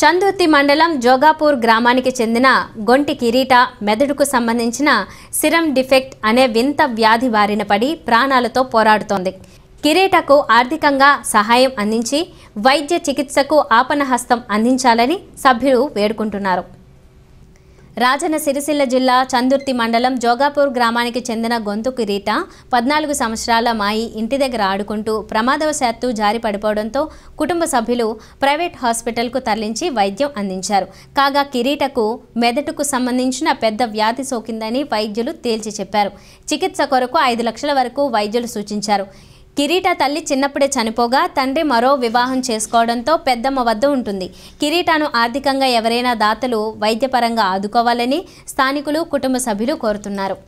చందుర్తి మండలం జోగాపూర్ గ్రామానికి చెందిన గొంటి కిరీట మెదడుకు సంబంధించిన సిరం డిఫెక్ట్ అనే వింత వ్యాధి బారిన పడి ప్రాణాలతో పోరాడుతోంది కిరీటకు ఆర్థికంగా సహాయం అందించి వైద్య చికిత్సకు ఆపనహస్తం అందించాలని సభ్యులు వేడుకుంటున్నారు రాజన్న సిరిసిల్ల జిల్లా చందుర్తి మండలం జోగాపూర్ గ్రామానికి చెందిన గొంతు కిరీట పద్నాలుగు సంవత్సరాల మాయి ఇంటి దగ్గర ఆడుకుంటూ ప్రమాదవశాత్తు జారి పడిపోవడంతో కుటుంబ సభ్యులు ప్రైవేట్ హాస్పిటల్కు తరలించి వైద్యం అందించారు కాగా కిరీటకు మెదడుకు సంబంధించిన పెద్ద వ్యాధి సోకిందని వైద్యులు తేల్చి చెప్పారు చికిత్స కొరకు ఐదు లక్షల వరకు వైద్యులు సూచించారు కిరీట తల్లి చిన్నప్పుడే చనిపోగా తండ్రి మరో వివాహం చేసుకోవడంతో పెద్దమ్మ వద్ద ఉంటుంది కిరీటను ఆర్థికంగా ఎవరైనా దాతలు వైద్యపరంగా ఆదుకోవాలని స్థానికులు కుటుంబ సభ్యులు కోరుతున్నారు